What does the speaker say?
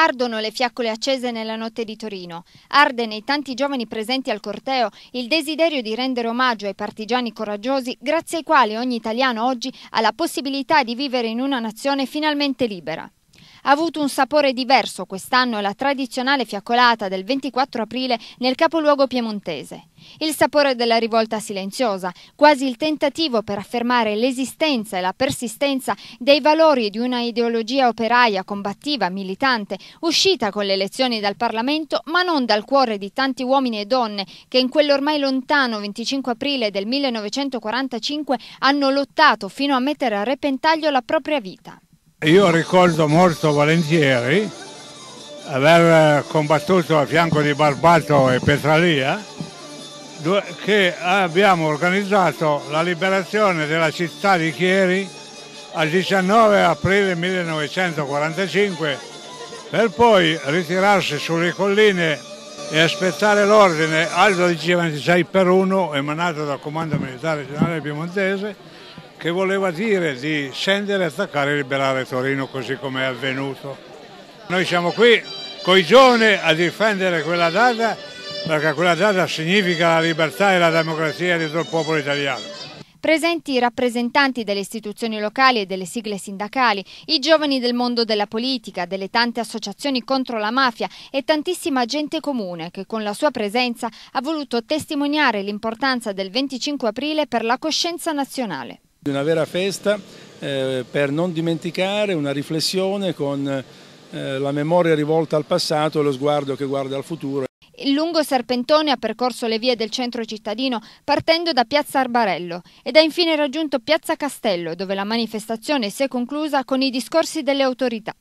Ardono le fiaccole accese nella notte di Torino. Arde nei tanti giovani presenti al corteo il desiderio di rendere omaggio ai partigiani coraggiosi grazie ai quali ogni italiano oggi ha la possibilità di vivere in una nazione finalmente libera. Ha avuto un sapore diverso quest'anno la tradizionale fiaccolata del 24 aprile nel capoluogo piemontese. Il sapore della rivolta silenziosa, quasi il tentativo per affermare l'esistenza e la persistenza dei valori di una ideologia operaia, combattiva, militante, uscita con le elezioni dal Parlamento, ma non dal cuore di tanti uomini e donne che in quell'ormai lontano 25 aprile del 1945 hanno lottato fino a mettere a repentaglio la propria vita. Io ricordo molto volentieri aver combattuto a fianco di Barbato e Petralia che abbiamo organizzato la liberazione della città di Chieri al 19 aprile 1945 per poi ritirarsi sulle colline e aspettare l'ordine al 1226 per 1 emanato dal Comando Militare Generale Piemontese che voleva dire di scendere, attaccare e liberare Torino così come è avvenuto. Noi siamo qui coi giovani a difendere quella data perché quella data significa la libertà e la democrazia di tutto il popolo italiano. Presenti i rappresentanti delle istituzioni locali e delle sigle sindacali, i giovani del mondo della politica, delle tante associazioni contro la mafia e tantissima gente comune che con la sua presenza ha voluto testimoniare l'importanza del 25 aprile per la coscienza nazionale. Una vera festa eh, per non dimenticare una riflessione con eh, la memoria rivolta al passato e lo sguardo che guarda al futuro. Il lungo serpentone ha percorso le vie del centro cittadino partendo da Piazza Arbarello ed ha infine raggiunto Piazza Castello dove la manifestazione si è conclusa con i discorsi delle autorità.